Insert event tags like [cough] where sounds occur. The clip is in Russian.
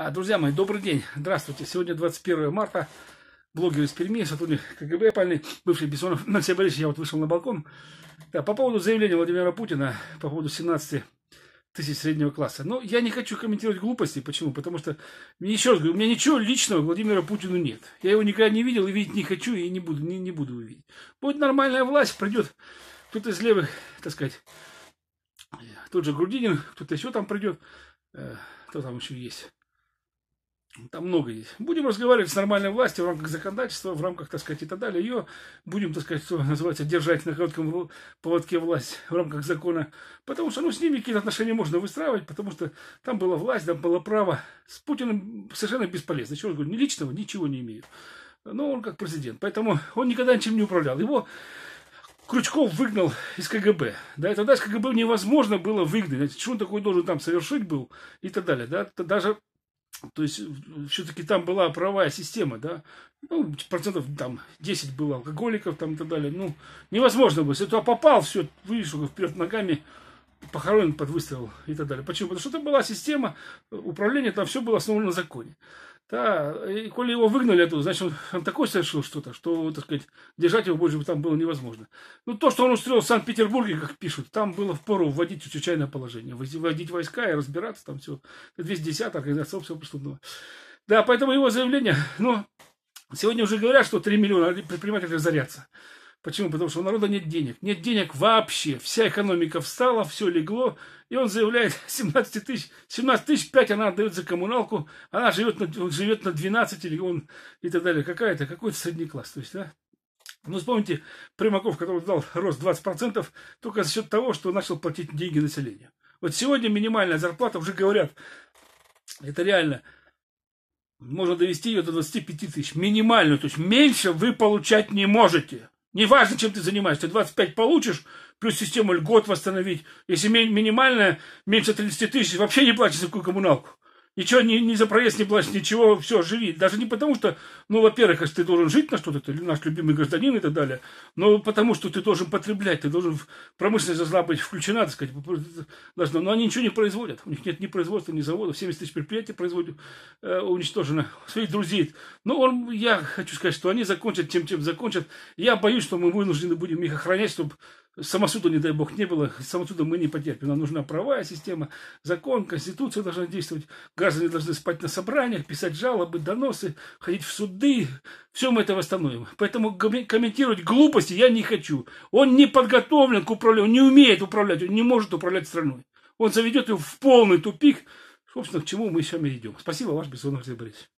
А, друзья мои, добрый день, здравствуйте. Сегодня 21 марта, блогер из Перми, сотрудник КГБ Пальный, бывший Бессонов Алексей Борисович, я вот вышел на балкон. Да, по поводу заявления Владимира Путина, по поводу 17 тысяч среднего класса. Но ну, я не хочу комментировать глупости. Почему? Потому что, еще раз говорю, у меня ничего личного Владимира Путину нет. Я его никогда не видел и видеть не хочу, и не буду, не, не буду его видеть. Будет нормальная власть, придет кто-то из левых, так сказать, тот же Грудинин, кто-то еще там придет, э, кто там еще есть там много есть. Будем разговаривать с нормальной властью в рамках законодательства, в рамках, так сказать, и так далее. Ее будем, так сказать, что называется, держать на коротком поводке власть в рамках закона. Потому что, ну, с ними какие-то отношения можно выстраивать, потому что там была власть, там было право. С Путиным совершенно бесполезно. Чего раз говорю, ни личного ничего не имею. Но он как президент. Поэтому он никогда ничем не управлял. Его Крючков выгнал из КГБ. Да, и тогда из КГБ невозможно было выгнать. Что он такой должен там совершить был и так далее. Да, даже то есть, все-таки там была правая система, да, ну, процентов там 10 было алкоголиков там и так далее, ну, невозможно было, если туда попал, все, вышел вперед ногами, похоронен под выстрел и так далее. Почему? Потому что это была система э, управления, там все было основано на законе. Да, и коли его выгнали оттуда, значит, он, такой совершил что-то, что, так сказать, держать его больше там было невозможно. Ну, то, что он устроил в Санкт-Петербурге, как пишут, там было впору вводить чрезвычайное положение, вводить войска и разбираться там все. 210 организация всего преступного. Да, поэтому его заявление, ну, сегодня уже говорят, что 3 миллиона предпринимателей разорятся. Почему? Потому что у народа нет денег. Нет денег вообще. Вся экономика встала, все легло. И он заявляет 17 [laughs] тысяч, 17 тысяч 5 она отдает за коммуналку. Она живет на, он живет на 12 или он и так далее. Какая-то, какой-то средний класс. То есть, да? Ну, вспомните, Примаков, который дал рост 20%, только за счет того, что начал платить деньги населению. Вот сегодня минимальная зарплата, уже говорят, это реально, можно довести ее до 25 тысяч. Минимальную, то есть меньше вы получать не можете. Неважно, чем ты занимаешься, ты 25 получишь, плюс систему льгот восстановить. Если минимальная, меньше 30 тысяч, вообще не платишь такую коммуналку. Ничего, ни, ни за проезд не плачь, ничего, все, живи. Даже не потому, что, ну, во-первых, ты должен жить на что-то, ты наш любимый гражданин и так далее, но потому, что ты должен потреблять, ты должен, промышленность должна быть включена, так сказать, должна, но они ничего не производят, у них нет ни производства, ни заводов, 70 тысяч предприятий производят, э, уничтожено, [laughs] своих друзей. Но он, я хочу сказать, что они закончат тем, чем закончат. Я боюсь, что мы вынуждены будем их охранять, чтобы Самосуда, не дай бог, не было, самосуда мы не потерпим. Нам нужна правая система, закон, конституция должна действовать, граждане должны спать на собраниях, писать жалобы, доносы, ходить в суды. Все мы это восстановим. Поэтому комментировать глупости я не хочу. Он не подготовлен к управлению, он не умеет управлять, он не может управлять страной. Он заведет ее в полный тупик, собственно, к чему мы с вами идем. Спасибо, ваш Бессонов Алексей